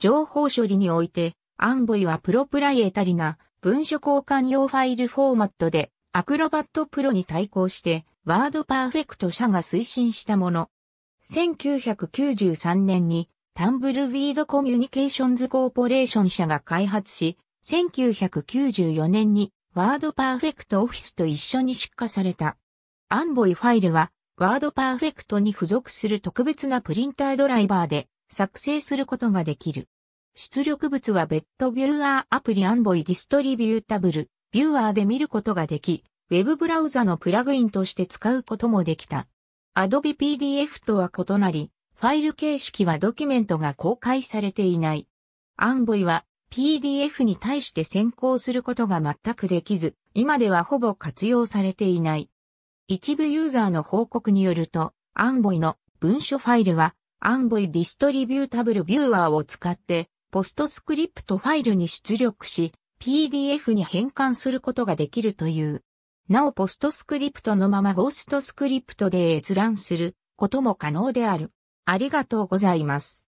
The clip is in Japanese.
情報処理において、アンボイはプロプライエタリな文書交換用ファイルフォーマットで、アクロバットプロに対抗して、ワードパーフェクト社が推進したもの。1993年に、タンブルウィードコミュニケーションズコーポレーション社が開発し、1994年に、ワードパーフェクトオフィスと一緒に出荷された。アンボイファイルは、ワードパーフェクトに付属する特別なプリンタードライバーで、作成することができる。出力物は別途ビューアーアプリアンボイディストリビュータブル、ビューアーで見ることができ、ウェブブラウザのプラグインとして使うこともできた。Adobe PDF とは異なり、ファイル形式はドキュメントが公開されていない。アンボイは PDF に対して先行することが全くできず、今ではほぼ活用されていない。一部ユーザーの報告によると、アンボイの文書ファイルはアンボイディストリビュータブルビューアーを使って、ポストスクリプトファイルに出力し、PDF に変換することができるという。なおポストスクリプトのままゴーストスクリプトで閲覧することも可能である。ありがとうございます。